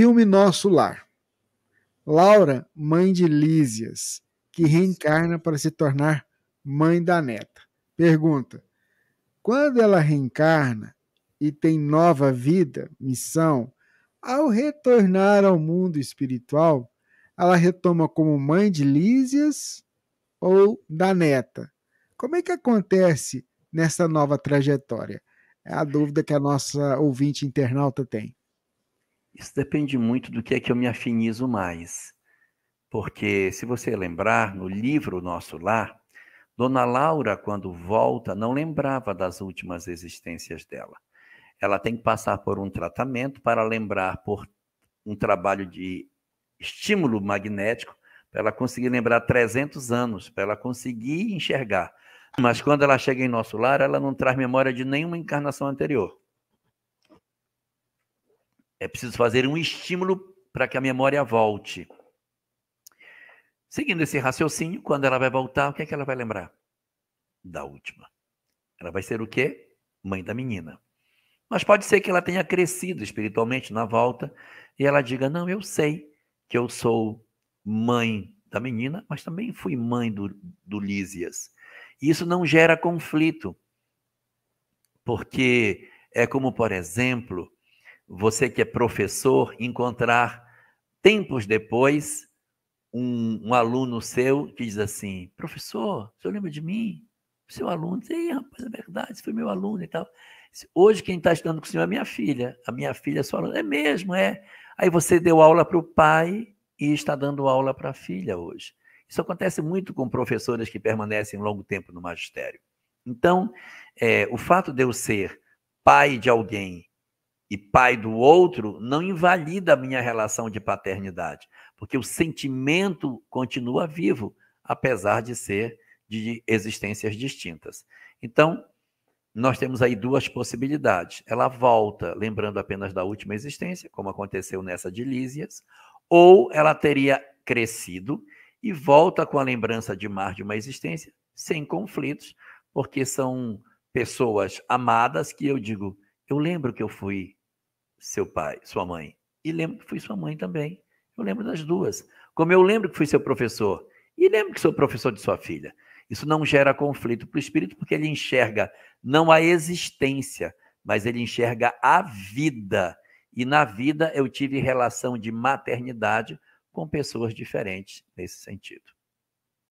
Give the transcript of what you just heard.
Filme Nosso Lar. Laura, mãe de Lísias, que reencarna para se tornar mãe da neta. Pergunta: Quando ela reencarna e tem nova vida, missão, ao retornar ao mundo espiritual, ela retoma como mãe de Lísias ou da neta? Como é que acontece nessa nova trajetória? É a dúvida que a nossa ouvinte internauta tem. Isso depende muito do que é que eu me afinizo mais. Porque, se você lembrar, no livro Nosso Lar, Dona Laura, quando volta, não lembrava das últimas existências dela. Ela tem que passar por um tratamento para lembrar, por um trabalho de estímulo magnético, para ela conseguir lembrar 300 anos, para ela conseguir enxergar. Mas quando ela chega em nosso lar, ela não traz memória de nenhuma encarnação anterior. É preciso fazer um estímulo para que a memória volte. Seguindo esse raciocínio, quando ela vai voltar, o que é que ela vai lembrar? Da última. Ela vai ser o quê? Mãe da menina. Mas pode ser que ela tenha crescido espiritualmente na volta e ela diga: Não, eu sei que eu sou mãe da menina, mas também fui mãe do, do Lísias. E isso não gera conflito, porque é como, por exemplo, você que é professor, encontrar tempos depois um, um, aluno seu que diz assim: professor, o senhor lembra de mim? Seu aluno, ei, rapaz, é verdade, você foi meu aluno e tal. Hoje quem está estudando com o senhor é minha filha. A minha filha é sua aluna. É mesmo, é. Aí você deu aula para o pai e está dando aula para a filha hoje. Isso acontece muito com professoras que permanecem longo tempo no magistério. Então, é, o fato de eu ser pai de alguém e pai do outro não invalida a minha relação de paternidade, porque o sentimento continua vivo, apesar de ser de existências distintas. Então, nós temos aí duas possibilidades. Ela volta, lembrando apenas da última existência, como aconteceu nessa de Lísias, ou ela teria crescido e volta com a lembrança de mais de uma existência, sem conflitos, porque são pessoas amadas que eu digo, eu lembro que eu fui seu pai, sua mãe. E lembro que fui sua mãe também. Eu lembro das duas. Como eu lembro que fui seu professor. E lembro que sou professor de sua filha. Isso não gera conflito para o espírito, porque ele enxerga não a existência, mas ele enxerga a vida. E na vida eu tive relação de maternidade com pessoas diferentes nesse sentido.